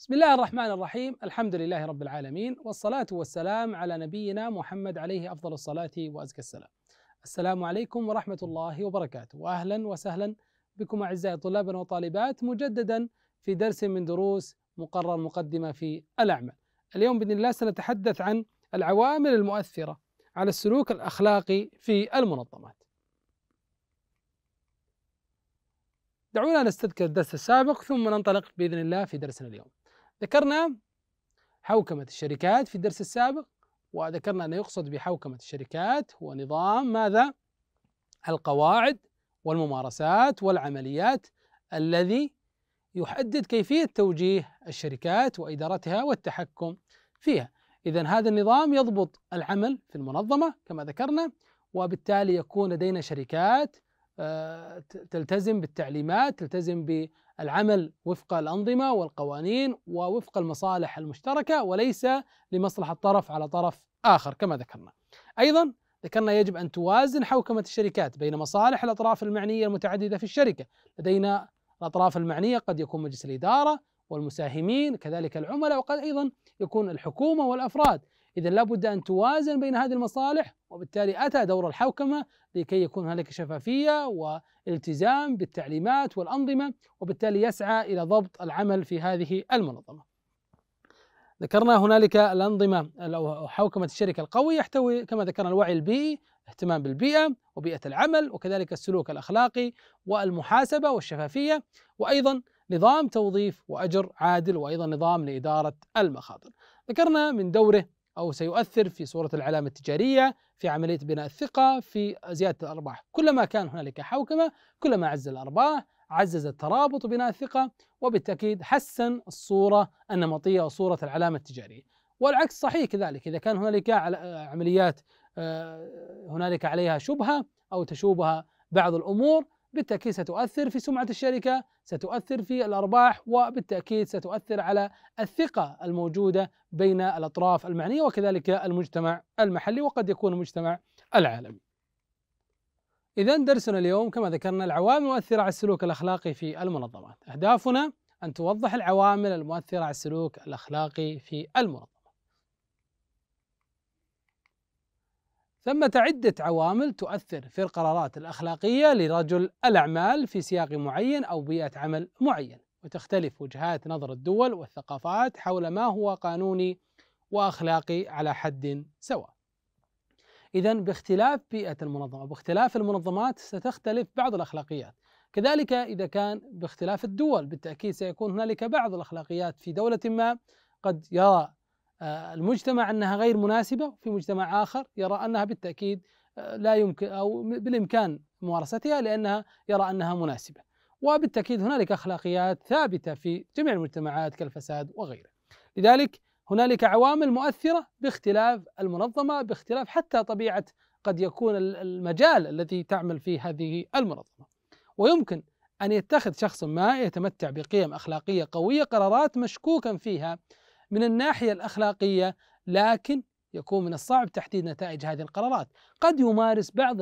بسم الله الرحمن الرحيم الحمد لله رب العالمين والصلاة والسلام على نبينا محمد عليه أفضل الصلاة وأزكى السلام السلام عليكم ورحمة الله وبركاته وأهلا وسهلا بكم أعزائي طلابنا وطالبات مجددا في درس من دروس مقرر مقدمة في الأعمال اليوم بإذن الله سنتحدث عن العوامل المؤثرة على السلوك الأخلاقي في المنظمات دعونا نستذكر الدرس السابق ثم ننطلق بإذن الله في درسنا اليوم ذكرنا حوكمة الشركات في الدرس السابق وذكرنا أن يقصد بحوكمة الشركات هو نظام ماذا؟ القواعد والممارسات والعمليات الذي يحدد كيفية توجيه الشركات وإدارتها والتحكم فيها إذا هذا النظام يضبط العمل في المنظمة كما ذكرنا وبالتالي يكون لدينا شركات آه، تلتزم بالتعليمات تلتزم بالعمل وفق الأنظمة والقوانين ووفق المصالح المشتركة وليس لمصلحة طرف على طرف آخر كما ذكرنا أيضا ذكرنا يجب أن توازن حوكمة الشركات بين مصالح الأطراف المعنية المتعددة في الشركة لدينا الأطراف المعنية قد يكون مجلس الإدارة والمساهمين كذلك العملاء وقد أيضا يكون الحكومة والأفراد إذا لابد أن توازن بين هذه المصالح وبالتالي أتى دور الحوكمة لكي يكون هناك شفافية والتزام بالتعليمات والأنظمة وبالتالي يسعى إلى ضبط العمل في هذه المنظمة ذكرنا هنالك الأنظمة أو حوكمة الشركة القوي يحتوي كما ذكرنا الوعي البيئي اهتمام بالبيئة وبيئة العمل وكذلك السلوك الأخلاقي والمحاسبة والشفافية وأيضا نظام توظيف وأجر عادل وأيضا نظام لإدارة المخاطر ذكرنا من دوره أو سيؤثر في صورة العلامة التجارية في عملية بناء الثقة في زيادة الأرباح كلما كان هنالك حوكمة كلما عز الأرباح عزز الترابط وبناء الثقة وبالتأكيد حسن الصورة النمطية وصورة العلامة التجارية والعكس صحيح كذلك إذا كان هنالك عمليات آه، هنالك عليها شبهة أو تشوبها بعض الأمور بالتأكيد ستؤثر في سمعة الشركة ستؤثر في الأرباح وبالتأكيد ستؤثر على الثقة الموجودة بين الأطراف المعنية وكذلك المجتمع المحلي وقد يكون المجتمع العالمي إذا درسنا اليوم كما ذكرنا العوامل المؤثرة على السلوك الأخلاقي في المنظمات أهدافنا أن توضح العوامل المؤثرة على السلوك الأخلاقي في المنظمة ثمة عدة عوامل تؤثر في القرارات الأخلاقية لرجل الأعمال في سياق معين أو بيئة عمل معين وتختلف وجهات نظر الدول والثقافات حول ما هو قانوني وأخلاقي على حد سواء إذا باختلاف بيئة المنظمة باختلاف المنظمات ستختلف بعض الأخلاقيات كذلك إذا كان باختلاف الدول بالتأكيد سيكون هنالك بعض الأخلاقيات في دولة ما قد يرى آه، المجتمع انها غير مناسبه في مجتمع اخر يرى انها بالتاكيد آه، لا يمكن او بالامكان ممارستها لانها يرى انها مناسبه. وبالتاكيد هنالك اخلاقيات ثابته في جميع المجتمعات كالفساد وغيره. لذلك هنالك عوامل مؤثره باختلاف المنظمه باختلاف حتى طبيعه قد يكون المجال الذي تعمل فيه هذه المنظمه. ويمكن ان يتخذ شخص ما يتمتع بقيم اخلاقيه قويه قرارات مشكوكا فيها من الناحية الأخلاقية لكن يكون من الصعب تحديد نتائج هذه القرارات قد يمارس بعض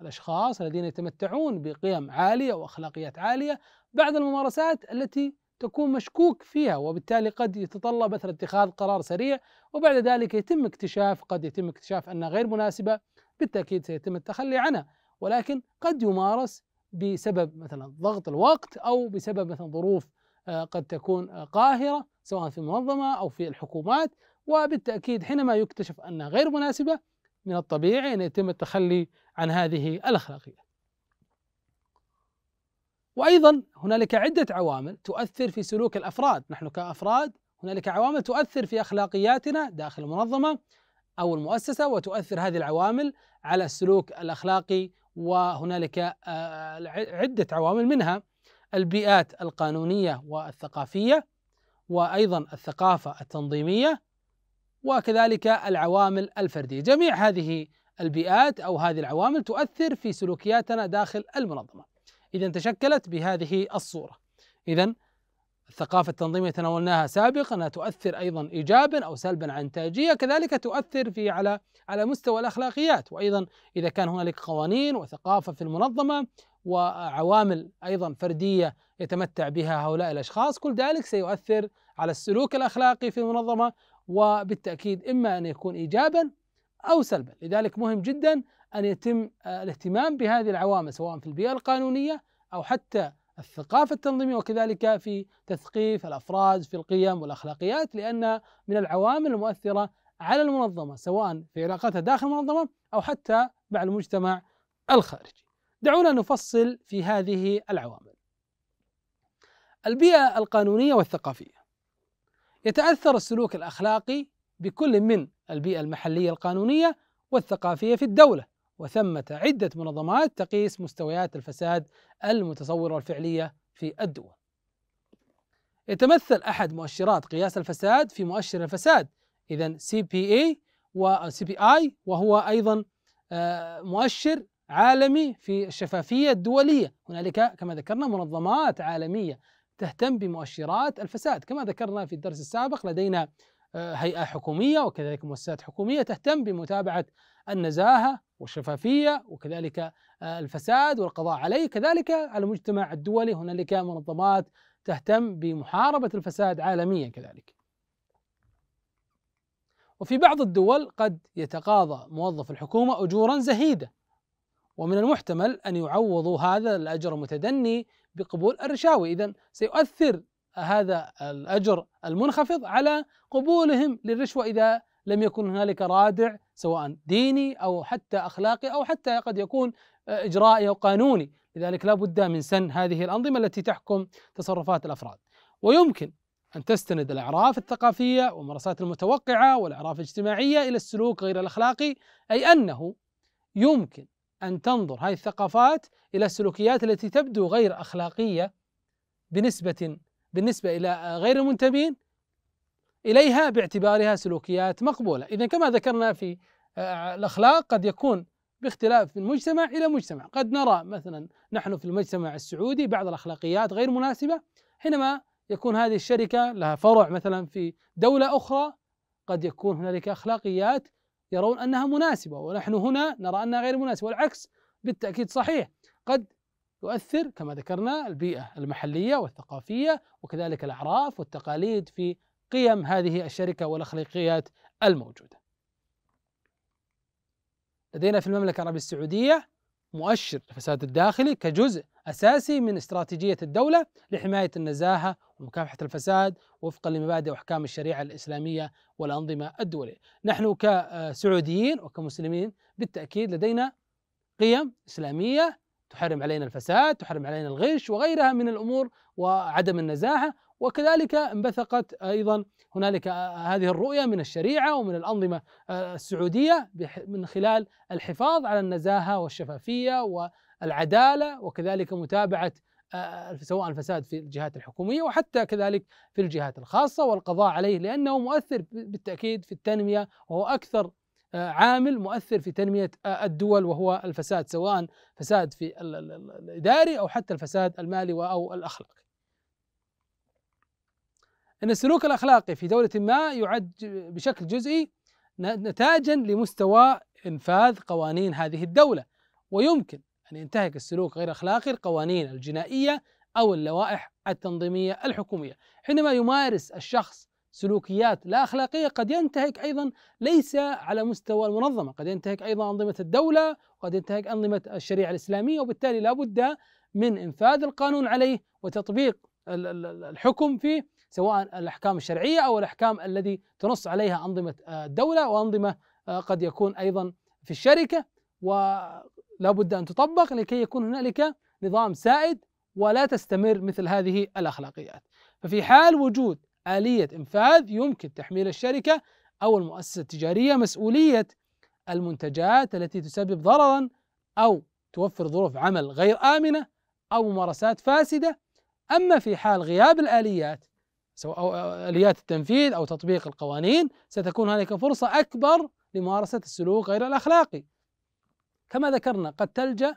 الأشخاص الذين يتمتعون بقيم عالية وأخلاقيات عالية بعض الممارسات التي تكون مشكوك فيها وبالتالي قد يتطلب مثلا اتخاذ قرار سريع وبعد ذلك يتم اكتشاف قد يتم اكتشاف أنها غير مناسبة بالتأكيد سيتم التخلي عنها ولكن قد يمارس بسبب مثلا ضغط الوقت أو بسبب مثلا ظروف آه، قد تكون قاهرة سواء في المنظمة أو في الحكومات وبالتأكيد حينما يكتشف أنها غير مناسبة من الطبيعي أن يتم التخلي عن هذه الأخلاقية وأيضا هنالك عدة عوامل تؤثر في سلوك الأفراد نحن كأفراد هنالك عوامل تؤثر في أخلاقياتنا داخل المنظمة أو المؤسسة وتؤثر هذه العوامل على السلوك الأخلاقي وهنالك آه، عدة عوامل منها البيئات القانونية والثقافية وأيضا الثقافة التنظيمية وكذلك العوامل الفردية جميع هذه البيئات أو هذه العوامل تؤثر في سلوكياتنا داخل المنظمة إذا تشكلت بهذه الصورة إذا الثقافة التنظيمية تناولناها سابقا أنها تؤثر أيضا إيجابا أو سلبا على الإنتاجية كذلك تؤثر في على على مستوى الأخلاقيات وأيضا إذا كان هنالك قوانين وثقافة في المنظمة وعوامل ايضا فرديه يتمتع بها هؤلاء الاشخاص كل ذلك سيؤثر على السلوك الاخلاقي في المنظمه وبالتاكيد اما ان يكون ايجابا او سلبا لذلك مهم جدا ان يتم آه، الاهتمام بهذه العوامل سواء في البيئه القانونيه او حتى الثقافة التنظيمية وكذلك في تثقيف الأفراد في القيم والأخلاقيات لأن من العوامل المؤثرة على المنظمة سواء في علاقتها داخل المنظمة أو حتى مع المجتمع الخارجي دعونا نفصل في هذه العوامل. البيئة القانونية والثقافية يتأثر السلوك الأخلاقي بكل من البيئة المحلية القانونية والثقافية في الدولة وثمة عدة منظمات تقيس مستويات الفساد المتصورة والفعلية في الدول يتمثل أحد مؤشرات قياس الفساد في مؤشر الفساد إذا CPA و CPI وهو أيضا آه، مؤشر عالمي في الشفافية الدولية هنالك كما ذكرنا منظمات عالمية تهتم بمؤشرات الفساد كما ذكرنا في الدرس السابق لدينا آه، هيئة حكومية وكذلك مؤسسات حكومية تهتم بمتابعة النزاهة والشفافية وكذلك آه، الفساد والقضاء عليه كذلك المجتمع الدولي هنالك منظمات تهتم بمحاربة الفساد عالميا كذلك وفي بعض الدول قد يتقاضى موظف الحكومة أجورا زهيدة ومن المحتمل أن يعوضوا هذا الأجر المتدني بقبول الرشاوي إذا سيؤثر هذا الأجر المنخفض على قبولهم للرشوة إذا لم يكن هنالك رادع سواء ديني أو حتى أخلاقي أو حتى قد يكون إجرائي أو قانوني لذلك لا بد من سن هذه الأنظمة التي تحكم تصرفات الأفراد ويمكن أن تستند الأعراف الثقافية والممارسات المتوقعة والأعراف الاجتماعية إلى السلوك غير الأخلاقي أي أنه يمكن أن تنظر هذه الثقافات إلى السلوكيات التي تبدو غير أخلاقية بنسبة بالنسبة إلى غير المنتمين إليها باعتبارها سلوكيات مقبولة إذا كما ذكرنا في آه، الأخلاق قد يكون باختلاف من مجتمع إلى مجتمع قد نرى مثلا نحن في المجتمع السعودي بعض الأخلاقيات غير مناسبة حينما يكون هذه الشركة لها فرع مثلا في دولة أخرى قد يكون هنالك أخلاقيات يرون أنها مناسبة ونحن هنا نرى أنها غير مناسبة والعكس بالتأكيد صحيح قد يؤثر كما ذكرنا البيئة المحلية والثقافية وكذلك الأعراف والتقاليد في قيم هذه الشركة والأخلاقيات الموجودة لدينا في المملكة العربية السعودية مؤشر الفساد الداخلي كجزء أساسي من استراتيجية الدولة لحماية النزاهة ومكافحة الفساد وفقا لمبادئ وأحكام الشريعة الإسلامية والأنظمة الدولية نحن كسعوديين وكمسلمين بالتأكيد لدينا قيم إسلامية تحرم علينا الفساد تحرم علينا الغش وغيرها من الأمور وعدم النزاهة وكذلك انبثقت ايضا هنالك هذه الرؤيه من الشريعه ومن الانظمه السعوديه من خلال الحفاظ على النزاهه والشفافيه و العداله وكذلك متابعه آه، آه، سواء الفساد في الجهات الحكوميه وحتى كذلك في الجهات الخاصه والقضاء عليه لانه مؤثر بالتاكيد في التنميه وهو اكثر آه، عامل مؤثر في تنميه الدول وهو الفساد سواء فساد في الاداري او حتى الفساد المالي او الاخلاقي. ان السلوك الاخلاقي في دوله ما يعد بشكل جزئي نتاجا لمستوى انفاذ قوانين هذه الدوله ويمكن أن يعني ينتهك السلوك غير أخلاقي القوانين الجنائية أو اللوائح التنظيمية الحكومية حينما يمارس الشخص سلوكيات لا أخلاقية قد ينتهك أيضا ليس على مستوى المنظمة قد ينتهك أيضا أنظمة الدولة وقد ينتهك أنظمة الشريعة الإسلامية وبالتالي لا بد من إنفاذ القانون عليه وتطبيق الحكم فيه سواء الأحكام الشرعية أو الأحكام الذي تنص عليها أنظمة آه، الدولة وأنظمة آه، قد يكون أيضا في الشركة لابد أن تطبق لكي يكون هنالك نظام سائد ولا تستمر مثل هذه الأخلاقيات ففي حال وجود آلية إنفاذ يمكن تحميل الشركة أو المؤسسة التجارية مسؤولية المنتجات التي تسبب ضررا أو توفر ظروف عمل غير آمنة أو ممارسات فاسدة أما في حال غياب الآليات سواء آليات التنفيذ أو تطبيق القوانين ستكون هناك فرصة أكبر لممارسة السلوك غير الأخلاقي كما ذكرنا قد تلجأ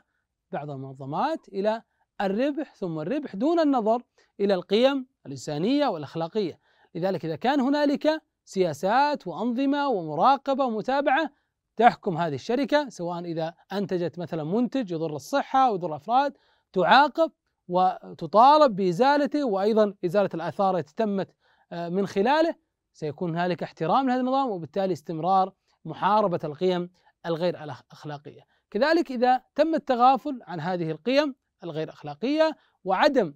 بعض المنظمات إلى الربح ثم الربح دون النظر إلى القيم الإنسانية والأخلاقية لذلك إذا كان هنالك سياسات وأنظمة ومراقبة ومتابعة تحكم هذه الشركة سواء إذا أنتجت مثلا منتج يضر الصحة ويضر الأفراد تعاقب وتطالب بإزالته وأيضا إزالة الآثار التي تمت آه، من خلاله سيكون هنالك احترام لهذا النظام وبالتالي استمرار محاربة القيم الغير أخلاقية كذلك إذا تم التغافل عن هذه القيم الغير أخلاقية وعدم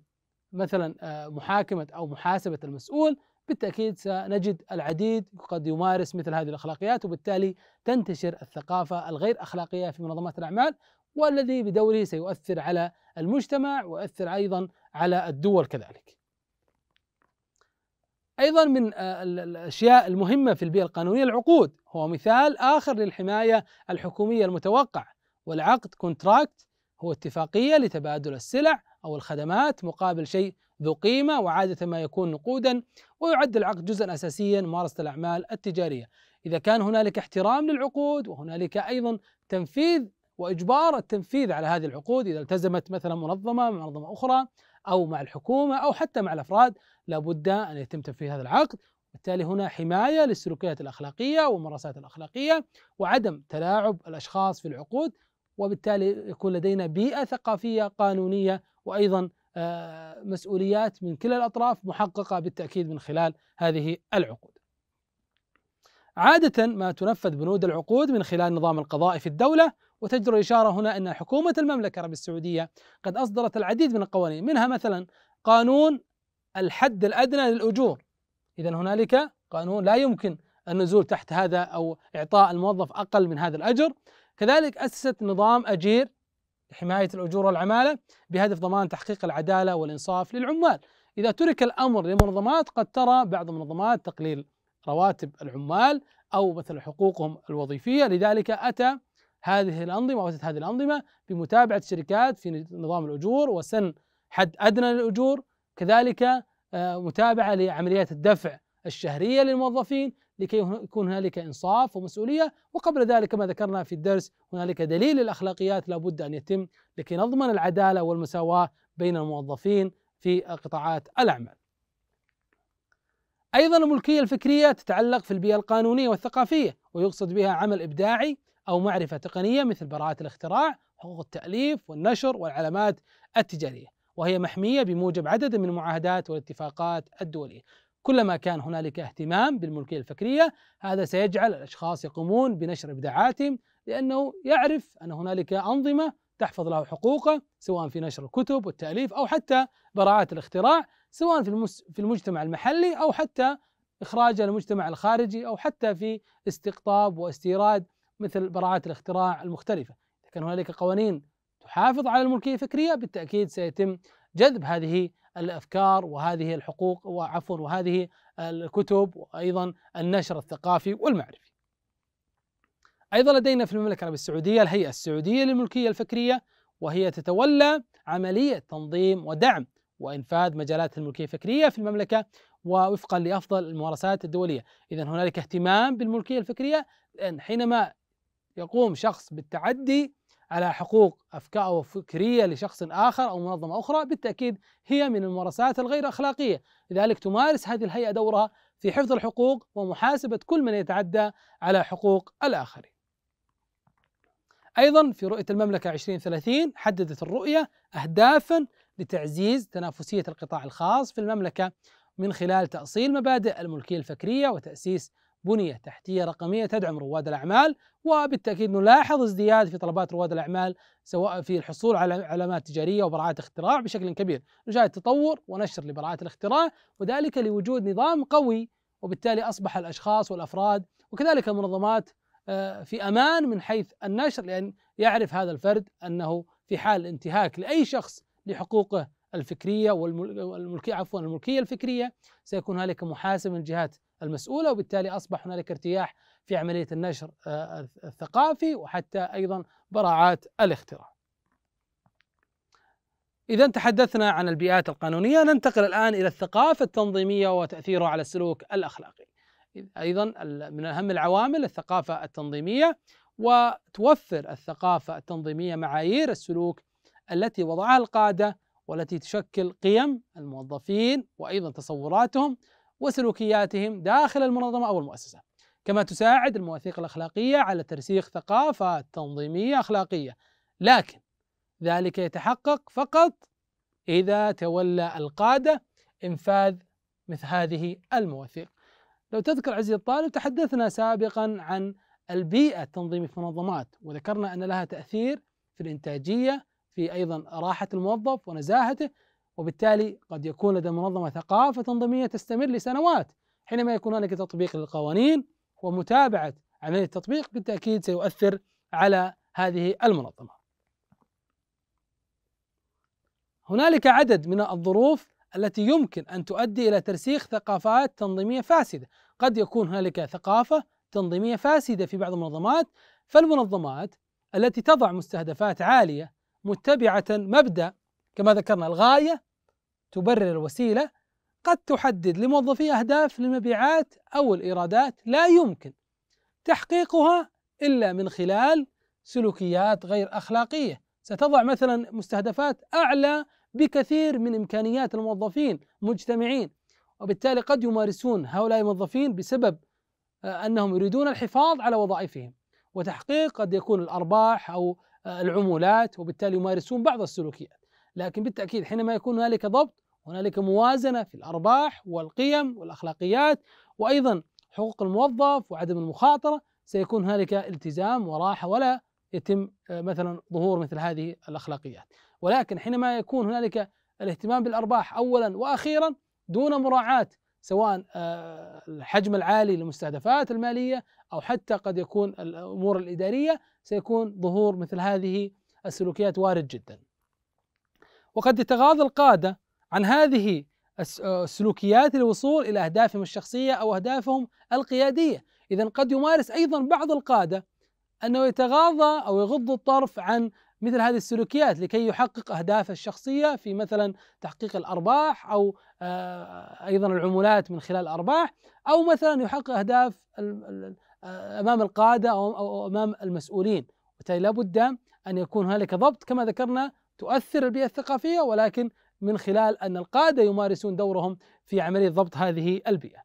مثلا آه، محاكمة أو محاسبة المسؤول بالتأكيد سنجد العديد قد يمارس مثل هذه الأخلاقيات وبالتالي تنتشر الثقافة الغير أخلاقية في منظمات الأعمال والذي بدوره سيؤثر على المجتمع ويؤثر أيضا على الدول كذلك أيضا من آه، الأشياء المهمة في البيئة القانونية العقود هو مثال آخر للحماية الحكومية المتوقعه والعقد كونتراكت هو اتفاقية لتبادل السلع أو الخدمات مقابل شيء ذو قيمة وعادة ما يكون نقودا ويعد العقد جزءا أساسيا ممارسة الأعمال التجارية إذا كان هنالك احترام للعقود وهنالك أيضا تنفيذ وإجبار التنفيذ على هذه العقود إذا التزمت مثلا منظمة مع منظمة أخرى أو مع الحكومة أو حتى مع الأفراد لابد أن يتم تنفيذ هذا العقد بالتالي هنا حماية للسلوكيات الأخلاقية والممارسات الأخلاقية وعدم تلاعب الأشخاص في العقود وبالتالي يكون لدينا بيئه ثقافيه قانونيه وايضا آه، مسؤوليات من كلا الاطراف محققه بالتاكيد من خلال هذه العقود. عاده ما تنفذ بنود العقود من خلال نظام القضاء في الدوله وتجدر الاشاره هنا ان حكومه المملكه العربيه السعوديه قد اصدرت العديد من القوانين منها مثلا قانون الحد الادنى للاجور. اذا هنالك قانون لا يمكن النزول تحت هذا او اعطاء الموظف اقل من هذا الاجر، كذلك أسست نظام أجير لحماية الأجور والعمالة بهدف ضمان تحقيق العدالة والإنصاف للعمال إذا ترك الأمر لمنظمات قد ترى بعض المنظمات تقليل رواتب العمال أو مثل حقوقهم الوظيفية لذلك أتى هذه الأنظمة وأتت هذه الأنظمة بمتابعة الشركات في نظام الأجور وسن حد أدنى للأجور كذلك آه، متابعة لعمليات الدفع الشهرية للموظفين لكي يكون هنالك انصاف ومسؤوليه وقبل ذلك كما ذكرنا في الدرس هنالك دليل الاخلاقيات لابد ان يتم لكي نضمن العداله والمساواه بين الموظفين في قطاعات الاعمال. ايضا الملكيه الفكريه تتعلق في البيئه القانونيه والثقافيه ويقصد بها عمل ابداعي او معرفه تقنيه مثل براءات الاختراع، حقوق التاليف والنشر والعلامات التجاريه، وهي محميه بموجب عدد من المعاهدات والاتفاقات الدوليه. كلما كان هنالك اهتمام بالملكيه الفكريه هذا سيجعل الاشخاص يقومون بنشر ابداعاتهم لانه يعرف ان هنالك انظمه تحفظ له حقوقه سواء في نشر الكتب والتاليف او حتى براءات الاختراع سواء في في المجتمع المحلي او حتى اخراجه للمجتمع الخارجي او حتى في استقطاب واستيراد مثل براءات الاختراع المختلفه، اذا كان هنالك قوانين تحافظ على الملكيه الفكريه بالتاكيد سيتم جذب هذه الافكار وهذه الحقوق وعفوا وهذه الكتب وايضا النشر الثقافي والمعرفي. ايضا لدينا في المملكه العربيه السعوديه الهيئه السعوديه للملكيه الفكريه وهي تتولى عمليه تنظيم ودعم وانفاذ مجالات الملكيه الفكريه في المملكه ووفقا لافضل الممارسات الدوليه، اذا هنالك اهتمام بالملكيه الفكريه لان حينما يقوم شخص بالتعدي على حقوق أفكار أو فكرية لشخص آخر أو منظمة أخرى بالتأكيد هي من الممارسات الغير أخلاقية لذلك تمارس هذه الهيئة دورها في حفظ الحقوق ومحاسبة كل من يتعدى على حقوق الآخرين أيضا في رؤية المملكة 2030 حددت الرؤية أهدافا لتعزيز تنافسية القطاع الخاص في المملكة من خلال تأصيل مبادئ الملكية الفكرية وتأسيس بنية تحتية رقمية تدعم رواد الأعمال وبالتأكيد نلاحظ ازدياد في طلبات رواد الأعمال سواء في الحصول على علامات تجارية وبراءات اختراع بشكل كبير نشاهد تطور ونشر لبراءات الاختراع وذلك لوجود نظام قوي وبالتالي أصبح الأشخاص والأفراد وكذلك المنظمات آه، في أمان من حيث النشر لأن يعرف هذا الفرد أنه في حال انتهاك لأي شخص لحقوقه الفكرية والملكية عفوا الملكية الفكرية سيكون هنالك محاسب من الجهات المسؤولة وبالتالي أصبح هنالك ارتياح في عملية النشر آه، الثقافي وحتى أيضا براعات الاختراع إذا تحدثنا عن البيئات القانونية ننتقل الآن إلى الثقافة التنظيمية وتأثيرها على السلوك الأخلاقي أيضا من أهم العوامل الثقافة التنظيمية وتوفر الثقافة التنظيمية معايير السلوك التي وضعها القادة والتي تشكل قيم الموظفين وايضا تصوراتهم وسلوكياتهم داخل المنظمه او المؤسسه. كما تساعد المواثيق الاخلاقيه على ترسيخ ثقافه تنظيميه اخلاقيه، لكن ذلك يتحقق فقط اذا تولى القاده انفاذ مثل هذه المواثيق. لو تذكر عزيزي الطالب تحدثنا سابقا عن البيئه التنظيميه في المنظمات وذكرنا ان لها تاثير في الانتاجيه في أيضا راحة الموظف ونزاهته وبالتالي قد يكون لدى المنظمة ثقافة تنظيمية تستمر لسنوات حينما يكون هناك تطبيق للقوانين ومتابعة عملية التطبيق بالتأكيد سيؤثر على هذه المنظمة هنالك عدد من الظروف التي يمكن أن تؤدي إلى ترسيخ ثقافات تنظيمية فاسدة قد يكون هنالك ثقافة تنظيمية فاسدة في بعض المنظمات فالمنظمات التي تضع مستهدفات عالية متبعة مبدأ كما ذكرنا الغاية تبرر الوسيلة قد تحدد لموظفي أهداف للمبيعات أو الإيرادات لا يمكن تحقيقها إلا من خلال سلوكيات غير أخلاقية ستضع مثلا مستهدفات أعلى بكثير من إمكانيات الموظفين مجتمعين وبالتالي قد يمارسون هؤلاء الموظفين بسبب آه، أنهم يريدون الحفاظ على وظائفهم وتحقيق قد يكون الأرباح أو آه، العمولات وبالتالي يمارسون بعض السلوكيات لكن بالتأكيد حينما يكون هنالك ضبط هنالك موازنة في الأرباح والقيم والأخلاقيات وأيضا حقوق الموظف وعدم المخاطرة سيكون هنالك التزام وراحة ولا يتم آه، مثلا ظهور مثل هذه الأخلاقيات ولكن حينما يكون هنالك الاهتمام بالأرباح أولا وأخيرا دون مراعاة سواء آه، الحجم العالي للمستهدفات الماليه او حتى قد يكون الامور الاداريه سيكون ظهور مثل هذه السلوكيات وارد جدا. وقد يتغاضى القاده عن هذه آه، السلوكيات للوصول الى اهدافهم الشخصيه او اهدافهم القياديه، اذا قد يمارس ايضا بعض القاده انه يتغاضى او يغض الطرف عن مثل هذه السلوكيات لكي يحقق أهدافه الشخصية في مثلا تحقيق الأرباح أو آه، أيضا العمولات من خلال الأرباح أو مثلا يحقق أهداف آه، أمام القادة أو أمام المسؤولين وبالتالي لابد أن يكون هنالك ضبط كما ذكرنا تؤثر البيئة الثقافية ولكن من خلال أن القادة يمارسون دورهم في عملية ضبط هذه البيئة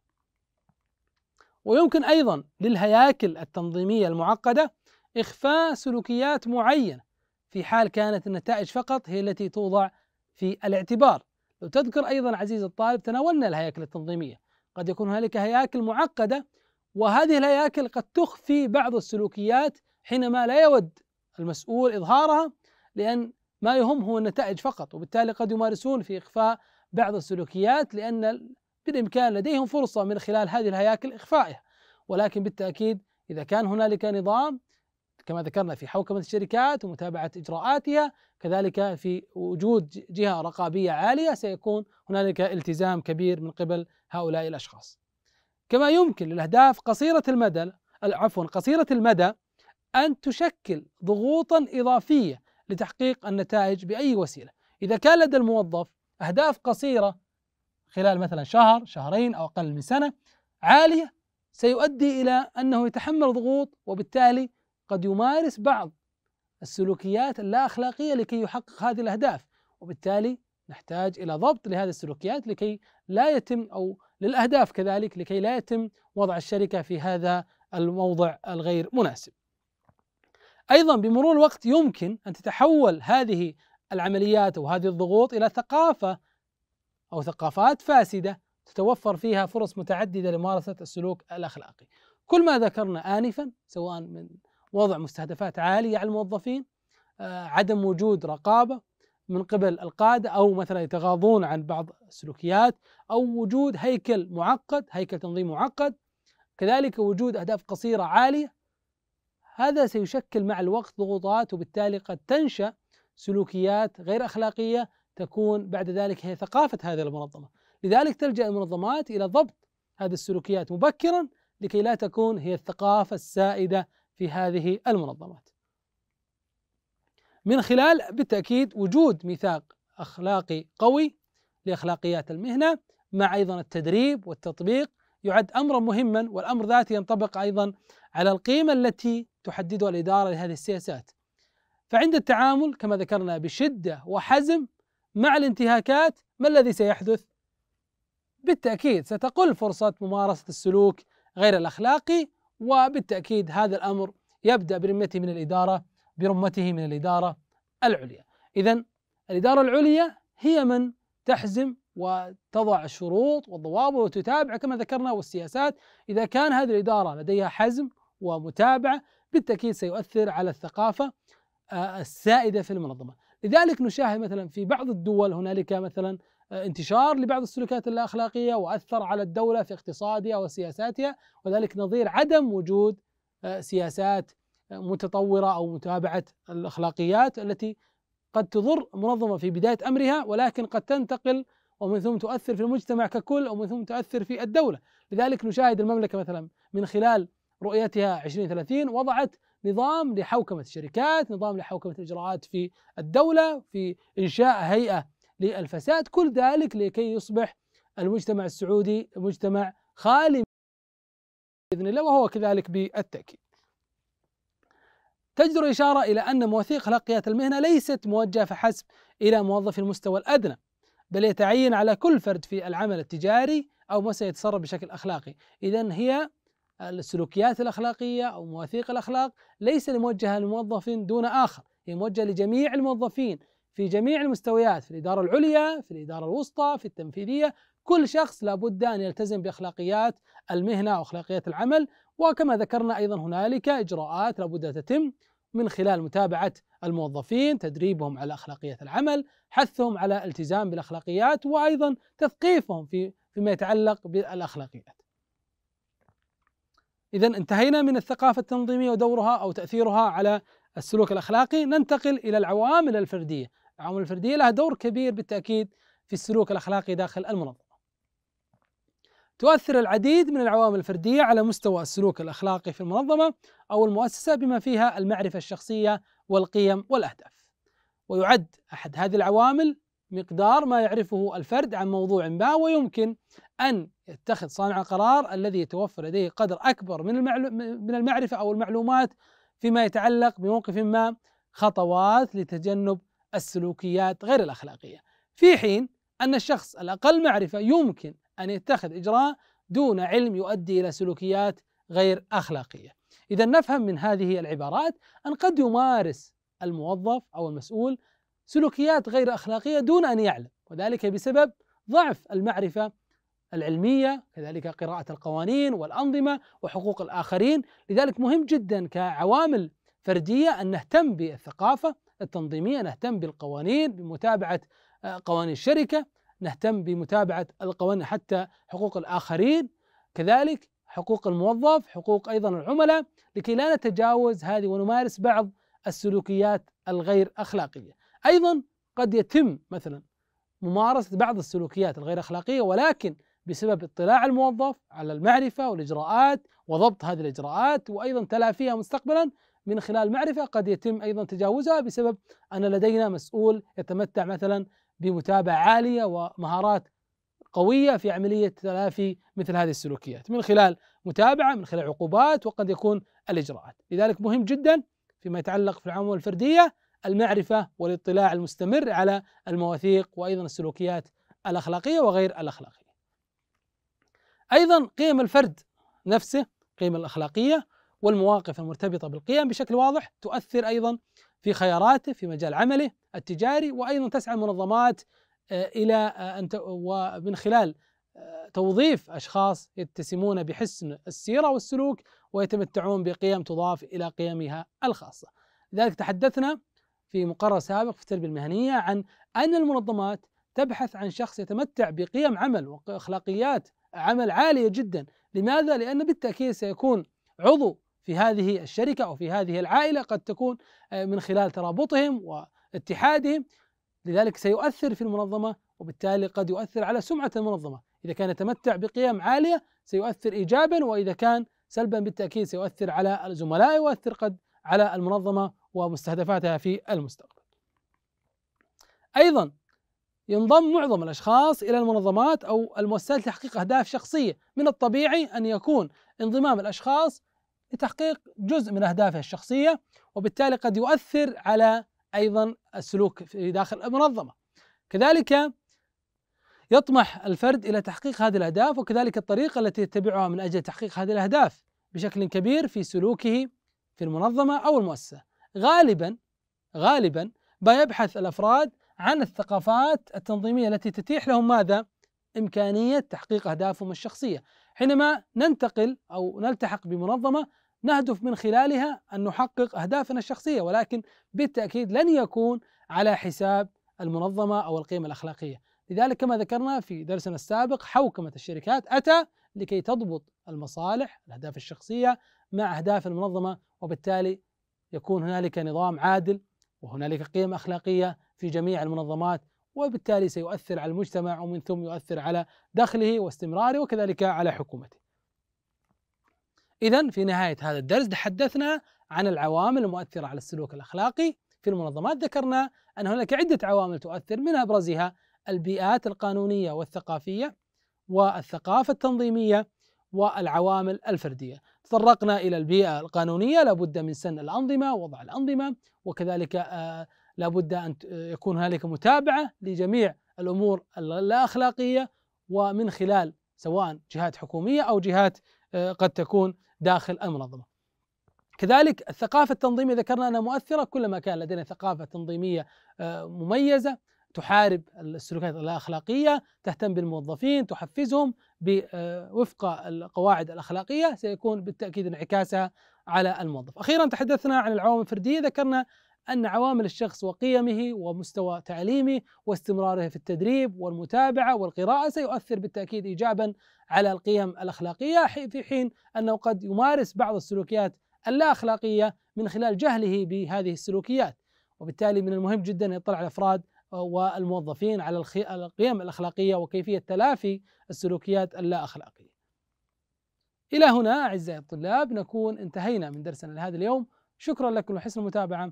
ويمكن أيضا للهياكل التنظيمية المعقدة إخفاء سلوكيات معينة في حال كانت النتائج فقط هي التي توضع في الاعتبار لو تذكر أيضا عزيز الطالب تناولنا الهياكل التنظيمية قد يكون هنالك هياكل معقدة وهذه الهياكل قد تخفي بعض السلوكيات حينما لا يود المسؤول إظهارها لأن ما يهم هو النتائج فقط وبالتالي قد يمارسون في إخفاء بعض السلوكيات لأن بالإمكان لديهم فرصة من خلال هذه الهياكل إخفائها ولكن بالتأكيد إذا كان هنالك نظام كما ذكرنا في حوكمة الشركات ومتابعة إجراءاتها كذلك في وجود جهة رقابية عالية سيكون هنالك التزام كبير من قبل هؤلاء الأشخاص كما يمكن للأهداف قصيرة المدى عفوا قصيرة المدى أن تشكل ضغوطا إضافية لتحقيق النتائج بأي وسيلة إذا كان لدى الموظف أهداف قصيرة خلال مثلا شهر شهرين أو أقل من سنة عالية سيؤدي إلى أنه يتحمل ضغوط وبالتالي قد يمارس بعض السلوكيات اللا أخلاقية لكي يحقق هذه الأهداف وبالتالي نحتاج إلى ضبط لهذه السلوكيات لكي لا يتم أو للأهداف كذلك لكي لا يتم وضع الشركة في هذا الموضع الغير مناسب أيضا بمرور الوقت يمكن أن تتحول هذه العمليات أو هذه الضغوط إلى ثقافة أو ثقافات فاسدة تتوفر فيها فرص متعددة لممارسة السلوك الأخلاقي كل ما ذكرنا آنفا سواء من وضع مستهدفات عاليه على الموظفين آه، عدم وجود رقابه من قبل القاده او مثلا يتغاضون عن بعض السلوكيات او وجود هيكل معقد هيكل تنظيم معقد كذلك وجود اهداف قصيره عاليه هذا سيشكل مع الوقت ضغوطات وبالتالي قد تنشا سلوكيات غير اخلاقيه تكون بعد ذلك هي ثقافه هذه المنظمه، لذلك تلجا المنظمات الى ضبط هذه السلوكيات مبكرا لكي لا تكون هي الثقافه السائده في هذه المنظمات. من خلال بالتاكيد وجود ميثاق اخلاقي قوي لاخلاقيات المهنه مع ايضا التدريب والتطبيق يعد امرا مهما والامر ذاته ينطبق ايضا على القيمه التي تحددها الاداره لهذه السياسات. فعند التعامل كما ذكرنا بشده وحزم مع الانتهاكات ما الذي سيحدث؟ بالتاكيد ستقل فرصه ممارسه السلوك غير الاخلاقي وبالتأكيد هذا الأمر يبدأ برمته من الإدارة برمته من الإدارة العليا إذا الإدارة العليا هي من تحزم وتضع الشروط والضوابط وتتابع كما ذكرنا والسياسات إذا كان هذه الإدارة لديها حزم ومتابعة بالتأكيد سيؤثر على الثقافة آه، السائدة في المنظمة لذلك نشاهد مثلا في بعض الدول هنالك مثلا آه، انتشار لبعض السلوكات اللا اخلاقيه واثر على الدوله في اقتصادها وسياساتها وذلك نظير عدم وجود آه، سياسات آه، متطوره او متابعه الاخلاقيات التي قد تضر منظمه في بدايه امرها ولكن قد تنتقل ومن ثم تؤثر في المجتمع ككل ومن ثم تؤثر في الدوله، لذلك نشاهد المملكه مثلا من خلال رؤيتها 2030 وضعت نظام لحوكمه الشركات، نظام لحوكمه الاجراءات في الدوله، في انشاء هيئه للفساد كل ذلك لكي يصبح المجتمع السعودي مجتمع خالي باذن الله وهو كذلك بالتاكيد. تجدر اشاره الى ان مواثيق لقيات المهنه ليست موجهه فحسب الى موظف المستوى الادنى بل يتعين على كل فرد في العمل التجاري او ما سيتصرف بشكل اخلاقي، اذا هي السلوكيات الاخلاقيه او مواثيق الاخلاق ليس موجهه لموظف دون اخر، هي موجهه لجميع الموظفين في جميع المستويات في الإدارة العليا في الإدارة الوسطى في التنفيذية كل شخص لابد أن يلتزم بأخلاقيات المهنة وأخلاقيات العمل وكما ذكرنا أيضا هنالك إجراءات لابد أن تتم من خلال متابعة الموظفين تدريبهم على أخلاقية العمل حثهم على التزام بالأخلاقيات وأيضا تثقيفهم في فيما يتعلق بالأخلاقيات إذا انتهينا من الثقافة التنظيمية ودورها أو تأثيرها على السلوك الأخلاقي ننتقل إلى العوامل الفردية العوامل الفردية لها دور كبير بالتأكيد في السلوك الأخلاقي داخل المنظمة تؤثر العديد من العوامل الفردية على مستوى السلوك الأخلاقي في المنظمة أو المؤسسة بما فيها المعرفة الشخصية والقيم والأهداف ويعد أحد هذه العوامل مقدار ما يعرفه الفرد عن موضوع ما ويمكن أن يتخذ صانع القرار الذي يتوفر لديه قدر أكبر من من المعرفة أو المعلومات فيما يتعلق بموقف ما خطوات لتجنب السلوكيات غير الأخلاقية في حين أن الشخص الأقل معرفة يمكن أن يتخذ إجراء دون علم يؤدي إلى سلوكيات غير أخلاقية إذا نفهم من هذه العبارات أن قد يمارس الموظف أو المسؤول سلوكيات غير أخلاقية دون أن يعلم وذلك بسبب ضعف المعرفة العلمية كذلك قراءة القوانين والأنظمة وحقوق الآخرين لذلك مهم جدا كعوامل فردية أن نهتم بالثقافة التنظيميه نهتم بالقوانين بمتابعه آه، قوانين الشركه نهتم بمتابعه القوانين حتى حقوق الاخرين كذلك حقوق الموظف حقوق ايضا العملاء لكي لا نتجاوز هذه ونمارس بعض السلوكيات الغير اخلاقيه ايضا قد يتم مثلا ممارسه بعض السلوكيات الغير اخلاقيه ولكن بسبب اطلاع الموظف على المعرفه والاجراءات وضبط هذه الاجراءات وايضا تلافيها مستقبلا من خلال معرفة قد يتم أيضا تجاوزها بسبب أن لدينا مسؤول يتمتع مثلا بمتابعة عالية ومهارات قوية في عملية تلافي مثل هذه السلوكيات من خلال متابعة من خلال عقوبات وقد يكون الإجراءات لذلك مهم جدا فيما يتعلق في العمل الفردية المعرفة والاطلاع المستمر على المواثيق وأيضا السلوكيات الأخلاقية وغير الأخلاقية أيضا قيم الفرد نفسه قيم الأخلاقية والمواقف المرتبطة بالقيم بشكل واضح تؤثر أيضا في خياراته في مجال عمله التجاري وأيضا تسعى المنظمات آه، إلى آه، أن ومن خلال آه، توظيف أشخاص يتسمون بحسن السيرة والسلوك ويتمتعون بقيم تضاف إلى قيمها الخاصة لذلك تحدثنا في مقرر سابق في التربية المهنية عن أن المنظمات تبحث عن شخص يتمتع بقيم عمل وأخلاقيات عمل عالية جدا لماذا؟ لأن بالتأكيد سيكون عضو في هذه الشركة أو في هذه العائلة قد تكون آه، من خلال ترابطهم واتحادهم لذلك سيؤثر في المنظمة وبالتالي قد يؤثر على سمعة المنظمة إذا كان يتمتع بقيم عالية سيؤثر إيجابا وإذا كان سلبا بالتأكيد سيؤثر على الزملاء ويؤثر قد على المنظمة ومستهدفاتها في المستقبل أيضا ينضم معظم الاشخاص الى المنظمات او المؤسسات لتحقيق اهداف شخصيه، من الطبيعي ان يكون انضمام الاشخاص لتحقيق جزء من أهدافه الشخصية وبالتالي قد يؤثر على أيضا السلوك في داخل المنظمة كذلك يطمح الفرد إلى تحقيق هذه الأهداف وكذلك الطريقة التي يتبعها من أجل تحقيق هذه الأهداف بشكل كبير في سلوكه في المنظمة أو المؤسسة غالبا غالبا ما يبحث الأفراد عن الثقافات التنظيمية التي تتيح لهم ماذا؟ إمكانية تحقيق أهدافهم الشخصية حينما ننتقل أو نلتحق بمنظمة نهدف من خلالها ان نحقق اهدافنا الشخصيه ولكن بالتاكيد لن يكون على حساب المنظمه او القيم الاخلاقيه، لذلك كما ذكرنا في درسنا السابق حوكمه الشركات اتى لكي تضبط المصالح، الاهداف الشخصيه مع اهداف المنظمه وبالتالي يكون هنالك نظام عادل وهنالك قيم اخلاقيه في جميع المنظمات وبالتالي سيؤثر على المجتمع ومن ثم يؤثر على دخله واستمراره وكذلك على حكومته. إذا في نهاية هذا الدرس تحدثنا عن العوامل المؤثرة على السلوك الأخلاقي في المنظمات ذكرنا أن هناك عدة عوامل تؤثر من أبرزها البيئات القانونية والثقافية والثقافة التنظيمية والعوامل الفردية تطرقنا إلى البيئة القانونية لابد من سن الأنظمة ووضع الأنظمة وكذلك آه، لابد أن يكون هنالك متابعة لجميع الأمور الأخلاقية ومن خلال سواء جهات حكومية أو جهات آه، قد تكون داخل المنظمه. كذلك الثقافه التنظيميه ذكرنا انها مؤثره كلما كان لدينا ثقافه تنظيميه آه، مميزه تحارب السلوكات الاخلاقيه، تهتم بالموظفين، تحفزهم وفق القواعد الاخلاقيه سيكون بالتاكيد انعكاسها على الموظف. اخيرا تحدثنا عن العوامل الفرديه ذكرنا أن عوامل الشخص وقيمه ومستوى تعليمه واستمراره في التدريب والمتابعة والقراءة سيؤثر بالتأكيد إيجابا على القيم الأخلاقية في حين أنه قد يمارس بعض السلوكيات اللا أخلاقية من خلال جهله بهذه السلوكيات وبالتالي من المهم جدا أن يطلع الأفراد والموظفين على القيم الأخلاقية وكيفية تلافي السلوكيات اللا أخلاقية إلى هنا أعزائي الطلاب نكون انتهينا من درسنا لهذا اليوم شكرا لكم وحسن المتابعة